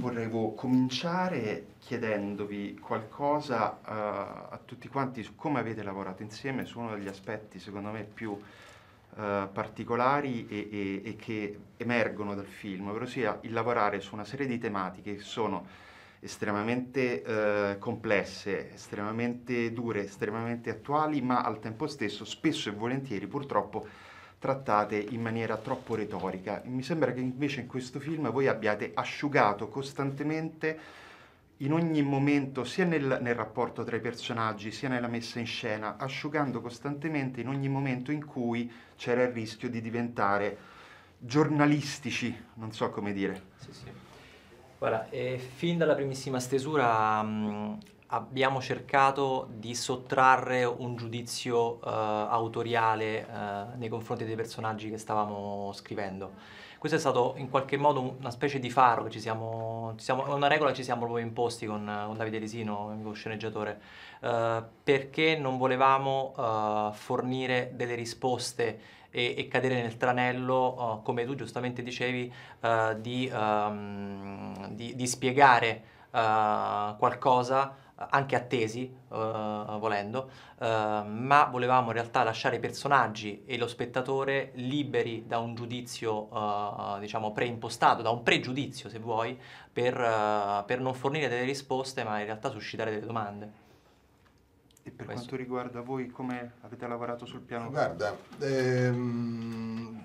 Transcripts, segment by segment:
volevo cominciare chiedendovi qualcosa uh, a tutti quanti su come avete lavorato insieme, su uno degli aspetti secondo me più uh, particolari e, e, e, che emergono dal film, ovvero sia il lavorare su una serie di tematiche che sono estremamente uh, complesse, estremamente dure, estremamente attuali, ma al tempo stesso spesso e volentieri purtroppo trattate in maniera troppo retorica. Mi sembra che invece in questo film voi abbiate asciugato costantemente in ogni momento, sia nel, nel, rapporto tra i personaggi, sia nella messa in scena, asciugando costantemente in ogni momento in cui c'era il rischio di diventare giornalistici, non so come dire. Sì, sì. Guarda, eh, fin dalla primissima stesura mh, mm, abbiamo cercato di sottrarre un giudizio uh, autoriale uh, nei confronti dei personaggi che stavamo scrivendo. Questo è stato in qualche modo una specie di faro, che ci siamo, ci siamo una regola che ci siamo proprio imposti con, con Davide Lisino, il mio sceneggiatore, uh, perché non volevamo fornire delle risposte e, e cadere nel tranello, come tu giustamente dicevi, di, um, di, di spiegare uh, qualcosa eh, anche attesi, uh, volendo, uh, ma volevamo in realtà lasciare i personaggi e lo spettatore liberi da un giudizio, uh, diciamo, preimpostato, da un pregiudizio, se vuoi, per, per, non fornire delle risposte, ma in realtà suscitare delle domande. E per Questo. quanto riguarda voi, come avete lavorato sul piano? Guarda, ehm,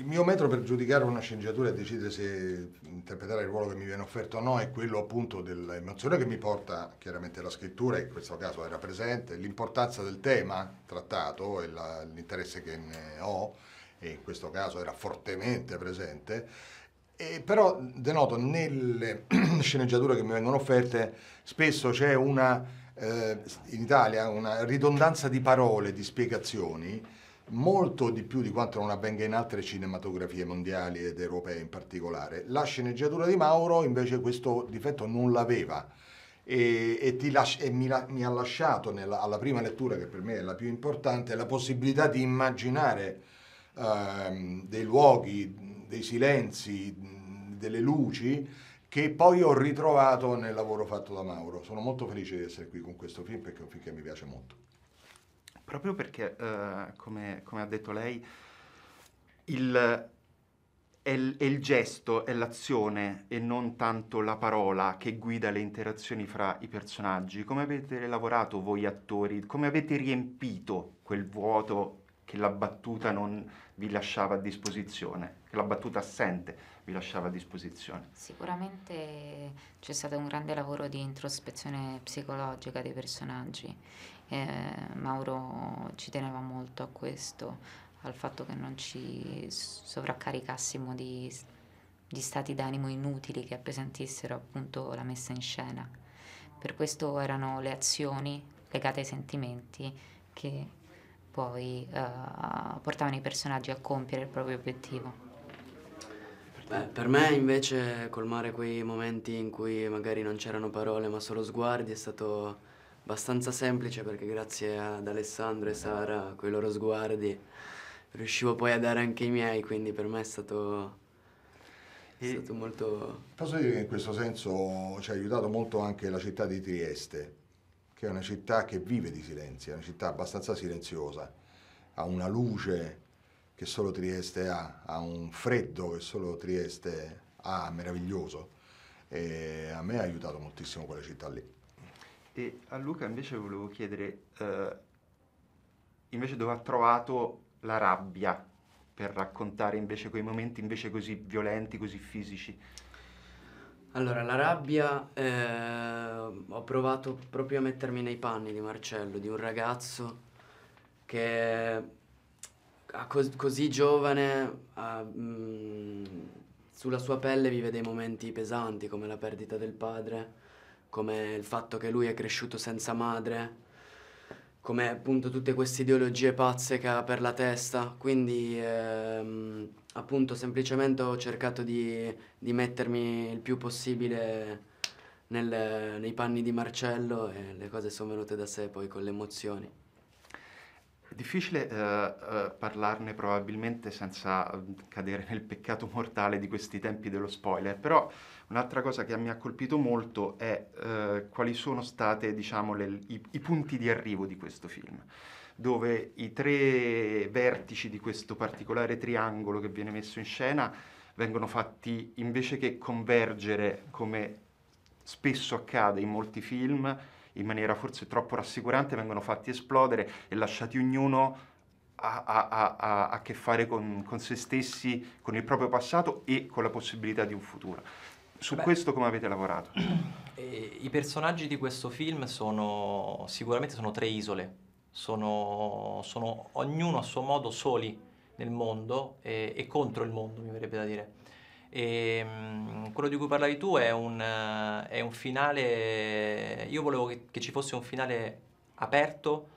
il mio metro per giudicare una sceneggiatura e decidere se interpretare il ruolo che mi viene offerto o no è quello appunto dell'emozione che mi porta chiaramente la scrittura, in questo caso era presente, l'importanza del tema trattato e la, l'interesse che ne ho, e in questo caso era fortemente presente, e però denoto nelle sceneggiature che mi vengono offerte spesso c'è una, eh, in Italia, una ridondanza di parole, di spiegazioni molto di più di quanto non avvenga in altre cinematografie mondiali ed europee in particolare. La sceneggiatura di Mauro invece questo difetto non l'aveva e, e, lasci, e mi, mi, ha lasciato nella, alla prima lettura, che per me è la più importante, la possibilità di immaginare ehm, dei luoghi, dei silenzi, delle luci che poi ho ritrovato nel lavoro fatto da Mauro. Sono molto felice di essere qui con questo film perché è un film che mi piace molto. Proprio perché, uh, come, come, ha detto lei, il, è, il, è, il gesto, è l'azione e non tanto la parola che guida le interazioni fra i personaggi. Come avete lavorato voi attori? Come avete riempito quel vuoto che la battuta non vi lasciava a disposizione, che la battuta assente vi lasciava a disposizione? Sicuramente c'è stato un grande lavoro di introspezione psicologica dei personaggi. Eh, Mauro ci teneva molto a questo, al fatto che non ci sovraccaricassimo di, di stati d'animo inutili che appesantissero appunto la messa in scena. Per questo erano le azioni legate ai sentimenti che poi eh, portavano i personaggi a compiere il proprio obiettivo. Beh, per me invece colmare quei momenti in cui magari non c'erano parole ma solo sguardi è stato abbastanza semplice perché grazie ad Alessandro e Sara, con i loro sguardi, riuscivo poi a dare anche i miei, quindi per me è stato, è stato molto... Posso dire che in questo senso ci ha aiutato molto anche la città di Trieste, che è una città che vive di silenzio, è una città abbastanza silenziosa, ha una luce che solo Trieste ha, ha un freddo che solo Trieste ha, meraviglioso. E a me ha aiutato moltissimo quella città lì. E a Luca invece volevo chiedere, eh, invece dove ha trovato la rabbia per raccontare invece quei momenti invece così violenti, così fisici? Allora, la rabbia eh, ho provato proprio a mettermi nei panni di Marcello, di un ragazzo che cos- così giovane a, mh, mm, sulla sua pelle vive dei momenti pesanti come la perdita del padre, come il fatto che lui è cresciuto senza madre, come appunto tutte queste ideologie pazze che ha per la testa, quindi ehm, appunto semplicemente ho cercato di, di mettermi il più possibile nel, nei panni di Marcello e le cose sono venute da sé poi con le emozioni. È difficile eh, eh, parlarne probabilmente senza mm, cadere nel peccato mortale di questi tempi dello spoiler, però un'altra cosa che mi ha colpito molto è eh, quali sono stati diciamo, i, i punti di arrivo di questo film dove i tre vertici di questo particolare triangolo che viene messo in scena vengono fatti invece che convergere come spesso accade in molti film in maniera forse troppo rassicurante vengono fatti esplodere e lasciati ognuno a, a, a, a che fare con, con, se stessi, con il proprio passato e con la possibilità di un futuro. Su Beh, questo come avete lavorato? Eh, I personaggi di questo film sono sicuramente sono tre isole, sono, sono ognuno a suo modo soli nel mondo e, eh, e contro il mondo, mi verrebbe da dire. E, mm, quello di cui parlavi tu è un, eh, è un finale, io volevo che, che, ci fosse un finale aperto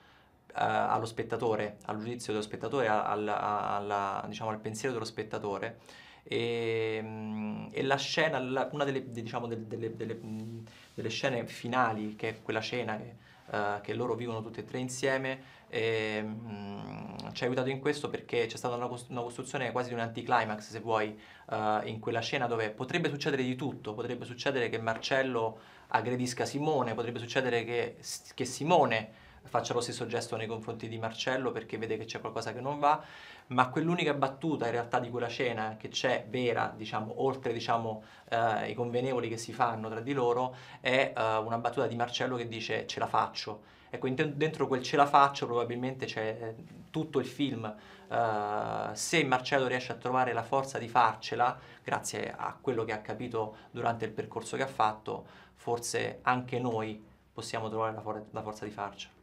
uh, allo spettatore, al giudizio dello spettatore, al, alla, diciamo, al pensiero dello spettatore. E, mm, e, la scena, la, una delle, diciamo, delle, delle, delle, mm, delle, scene finali, che è quella scena che, uh, che loro vivono tutte e tre insieme, e, ehm, mh, ci ha aiutato in questo perché c'è stata una, cost- una costruzione quasi di un anticlimax, se vuoi, uh, in quella scena dove potrebbe succedere di tutto, potrebbe succedere che Marcello aggredisca Simone, potrebbe succedere che, che Simone faccia lo stesso gesto nei confronti di Marcello perché vede che c'è qualcosa che non va, ma quell'unica battuta in realtà di quella cena che c'è vera, diciamo, oltre diciamo, eh, i convenevoli che si fanno tra di loro, è eh, una battuta di Marcello che dice ce la faccio. Ecco, dentro quel ce la faccio probabilmente c'è eh, tutto il film. Uh, se Marcello riesce a trovare la forza di farcela, grazie a quello che ha capito durante il percorso che ha fatto, forse anche noi possiamo trovare la, for- la forza di farcela.